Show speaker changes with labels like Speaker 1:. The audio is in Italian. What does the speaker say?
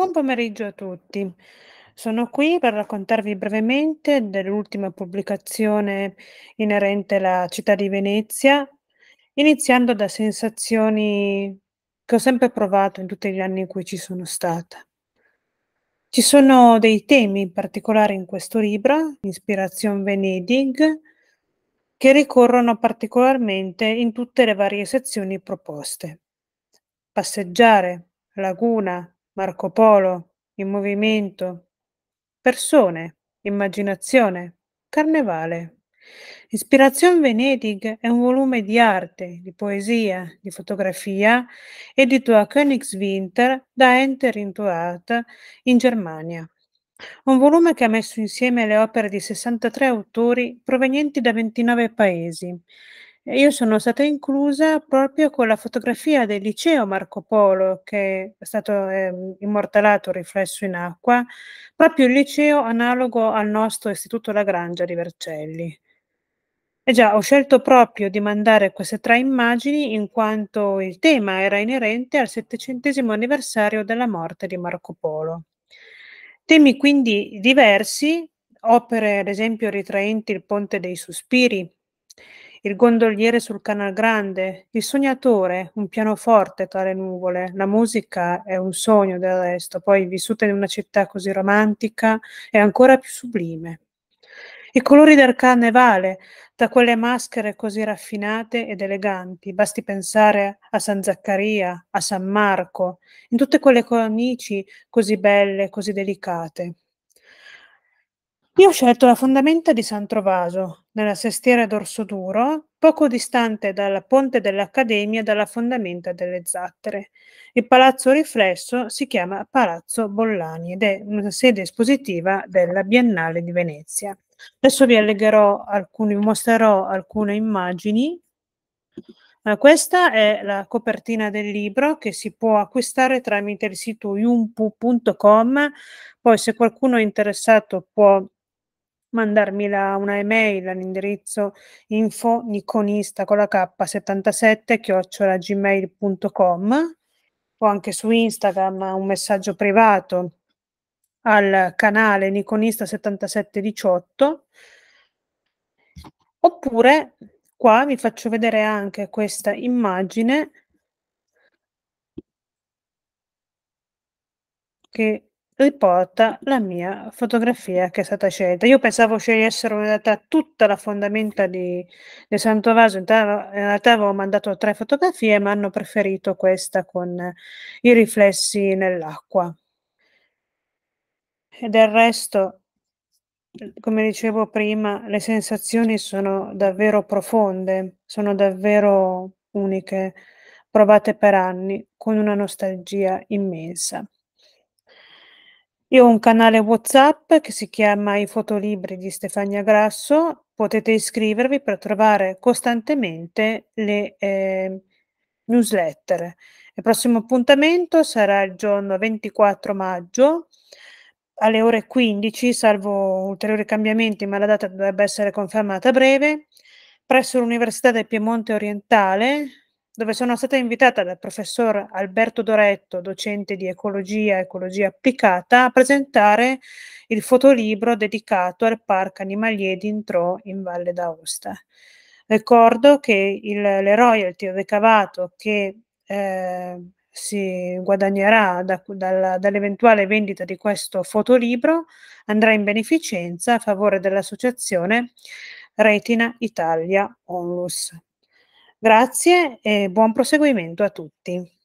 Speaker 1: Buon pomeriggio a tutti. Sono qui per raccontarvi brevemente dell'ultima pubblicazione inerente alla città di Venezia, iniziando da sensazioni che ho sempre provato in tutti gli anni in cui ci sono stata. Ci sono dei temi in particolare in questo libro, Ispiration Venedig, che ricorrono particolarmente in tutte le varie sezioni proposte. Passeggiare, laguna, Marco Polo, in movimento, persone, immaginazione, carnevale. Ispirazione Venedig è un volume di arte, di poesia, di fotografia, edito a Königswinter da Enter into Art in Germania. Un volume che ha messo insieme le opere di 63 autori provenienti da 29 paesi io sono stata inclusa proprio con la fotografia del liceo Marco Polo, che è stato eh, immortalato riflesso in acqua, proprio il liceo analogo al nostro Istituto La Grangia di Vercelli. E già, ho scelto proprio di mandare queste tre immagini in quanto il tema era inerente al settecentesimo anniversario della morte di Marco Polo. Temi quindi diversi, opere ad esempio ritraenti il Ponte dei Sospiri, il gondoliere sul canal grande, il sognatore, un pianoforte tra le nuvole. La musica è un sogno del resto, poi vissuta in una città così romantica è ancora più sublime. I colori del carnevale, da quelle maschere così raffinate ed eleganti, basti pensare a San Zaccaria, a San Marco, in tutte quelle cornici così belle, così delicate. Io ho scelto la fondamenta di Sant'Ovaso, nella sestiera d'Orso Duro, poco distante dal ponte dell'Accademia e dalla fondamenta delle Zattere. Il palazzo riflesso si chiama Palazzo Bollani ed è una sede espositiva della Biennale di Venezia. Adesso vi allegherò alcuni, vi mostrerò alcune immagini. Eh, questa è la copertina del libro che si può acquistare tramite il sito yumpu.com. Poi se qualcuno è interessato può mandarmela una email all'indirizzo info niconista con la k77 chiocciola gmail.com o anche su Instagram un messaggio privato al canale Niconista 7718 oppure qua vi faccio vedere anche questa immagine che riporta la mia fotografia che è stata scelta. Io pensavo scegliessero in realtà tutta la fondamenta di, di Santo Vaso, in, realtà avevo mandato tre fotografie, ma hanno preferito questa con i riflessi nell'acqua. E del resto, come dicevo prima, le sensazioni sono davvero profonde, sono davvero uniche, provate per anni con una nostalgia immensa. Io ho un canale WhatsApp che si chiama I fotolibri di Stefania Grasso, potete iscrivervi per trovare costantemente le eh, newsletter. Il prossimo appuntamento sarà il giorno 24 maggio alle ore 15, salvo ulteriori cambiamenti, ma la data dovrebbe essere confermata a breve, presso l'Università del Piemonte Orientale, dove sono stata invitata dal professor Alberto Doretto, docente di ecologia e ecologia applicata, a presentare il fotolibro dedicato al Parco Animalier di Intrò in Valle d'Aosta. Ricordo che il, le royalty ricavato che eh, si guadagnerà da, dalla, dall'eventuale vendita di questo fotolibro andrà in beneficenza a favore dell'associazione Retina Italia Onlus. Grazie e buon proseguimento a tutti.